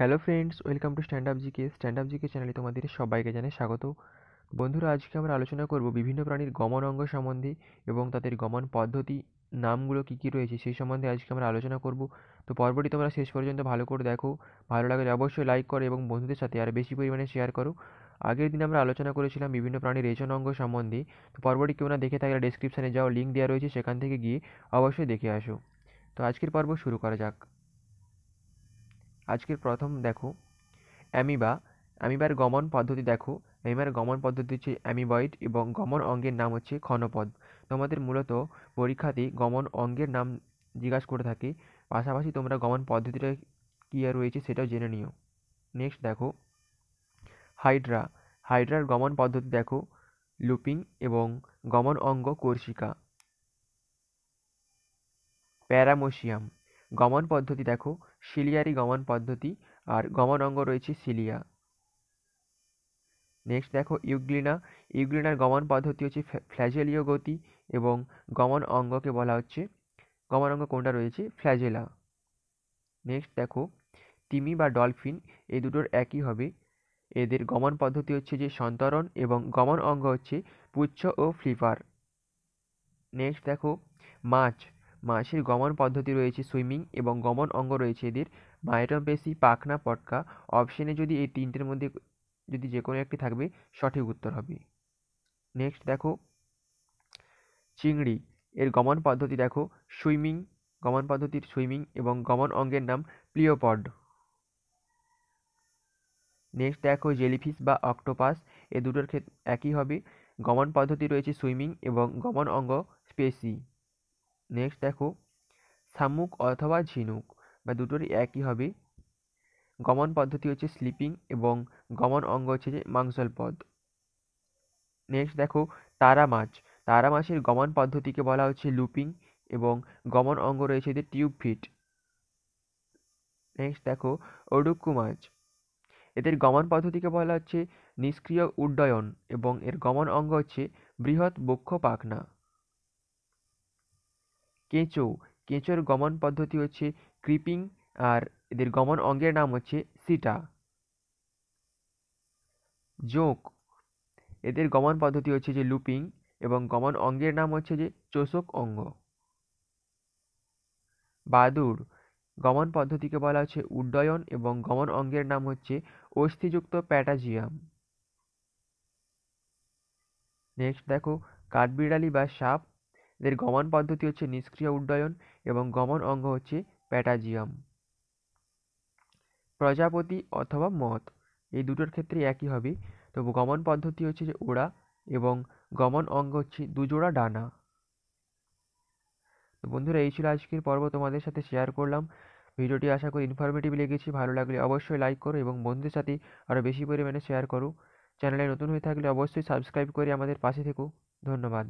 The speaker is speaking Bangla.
hello friends welcome to stand up GK stand up GK চ্যানেলে তোমাদের সবাইকে জানে স্বাগত বন্ধুরা আজকে আমরা আলোচনা করব বিভিন্ন প্রাণীর গমন অঙ্গ সম্বন্ধে এবং তাদের গমন পদ্ধতি নামগুলো কী কী রয়েছে সেই সম্বন্ধে আজকে আমরা আলোচনা করব তো পর্বটি তোমরা শেষ পর্যন্ত ভালো করে দেখো ভালো লাগলে অবশ্যই লাইক করো এবং বন্ধুদের সাথে আর বেশি পরিমাণে শেয়ার করো আগের দিন আমরা আলোচনা করেছিলাম বিভিন্ন প্রাণীর রেচন অঙ্গ সম্বন্ধে তো পর্বটি কেউ না দেখে থাকলে ডিসক্রিপশানে যাওয়া লিঙ্ক দেওয়া রয়েছে সেখান থেকে গিয়ে অবশ্যই দেখে আসো তো আজকের পর্ব শুরু করা যাক আজকের প্রথম দেখো অ্যামিবা অ্যামিবার গমন পদ্ধতি দেখো অ্যামিবার গমন পদ্ধতি হচ্ছে অ্যামিবয়েড এবং গমন অঙ্গের নাম হচ্ছে ক্ষণপদ তোমাদের মূলত পরীক্ষাতে গমন অঙ্গের নাম জিজ্ঞাসা করে থাকে পাশাপাশি তোমরা গমন পদ্ধতিটা কী আর রয়েছে সেটাও জেনে নিও নেক্সট দেখো হাইড্রা হাইড্রার গমন পদ্ধতি দেখো লুপিং এবং গমন অঙ্গ কর্ষিকা প্যারামোশিয়াম গমন পদ্ধতি দেখো সিলিয়ারি গমন পদ্ধতি আর গমন অঙ্গ রয়েছে সিলিয়া নেক্সট দেখো ইউগ্লিনা ইউগ্লিনার গমন পদ্ধতি হচ্ছে ফ্ল্যাজেলীয় গতি এবং গমন অঙ্গকে বলা হচ্ছে গমন অঙ্গ কোনটা রয়েছে ফ্ল্যাজেলা নেক্সট দেখো তিমি বা ডলফিন এই দুটোর একই হবে এদের গমন পদ্ধতি হচ্ছে যে সন্তরণ এবং গমন অঙ্গ হচ্ছে পুচ্ছ ও ফ্লিপার নেক্সট দেখো মাছ মাছের গমন পদ্ধতি রয়েছে সুইমিং এবং গমন অঙ্গ রয়েছে এদের পেশি পাখনা পটকা অপশনে যদি এই তিনটের মধ্যে যদি যে কোনো একটি থাকবে সঠিক উত্তর হবে নেক্সট দেখো চিংড়ি এর গমন পদ্ধতি দেখো সুইমিং গমন পদ্ধতির সুইমিং এবং গমন অঙ্গের নাম প্লিওপড নেক্সট দেখো জেলিফিশ বা অক্টোপাস এ দুটোর ক্ষেত্রে একই হবে গমন পদ্ধতি রয়েছে সুইমিং এবং গমন অঙ্গ স্পেসি নেক্সট দেখো শামুক অথবা ঝিনুক বা দুটোরই একই হবে গমন পদ্ধতি হচ্ছে স্লিপিং এবং গমন অঙ্গ হচ্ছে যে মাংসল পদ নেক্সট দেখো তারা মাছ তারা মাছের গমন পদ্ধতিকে বলা হচ্ছে লুপিং এবং গমন অঙ্গ রয়েছে যে টিউব ফিট নেক্সট দেখো ওডুকু মাছ এদের গমন পদ্ধতিকে বলা হচ্ছে নিষ্ক্রিয় উড্ডয়ন এবং এর গমন অঙ্গ হচ্ছে বৃহৎ বক্ষ পাখনা কেঁচো কেঁচোর গমন পদ্ধতি হচ্ছে ক্রিপিং আর এদের গমন অঙ্গের নাম হচ্ছে সিটা জোঁক এদের গমন পদ্ধতি হচ্ছে যে লুপিং এবং গমন অঙ্গের নাম হচ্ছে যে চোষক অঙ্গ বাদুর গমন পদ্ধতিকে বলা হচ্ছে উড্ডয়ন এবং গমন অঙ্গের নাম হচ্ছে অস্থিযুক্ত প্যাটাজিয়াম নেক্সট দেখো কাঠবিড়ালি বা সাপ এদের গমন পদ্ধতি হচ্ছে নিষ্ক্রিয় উড্ডয়ন এবং গমন অঙ্গ হচ্ছে প্যাটাজিয়াম প্রজাপতি অথবা মত এই দুটোর ক্ষেত্রে একই হবে তো গমন পদ্ধতি হচ্ছে যে ওড়া এবং গমন অঙ্গ হচ্ছে দুজোড়া ডানা তো বন্ধুরা এই ছিল আজকের পর্ব তোমাদের সাথে শেয়ার করলাম ভিডিওটি আশা করি ইনফরমেটিভ লেগেছি ভালো লাগলে অবশ্যই লাইক করো এবং বন্ধুদের সাথে আরও বেশি পরিমাণে শেয়ার করো চ্যানেলে নতুন হয়ে থাকলে অবশ্যই সাবস্ক্রাইব করে আমাদের পাশে থেকো ধন্যবাদ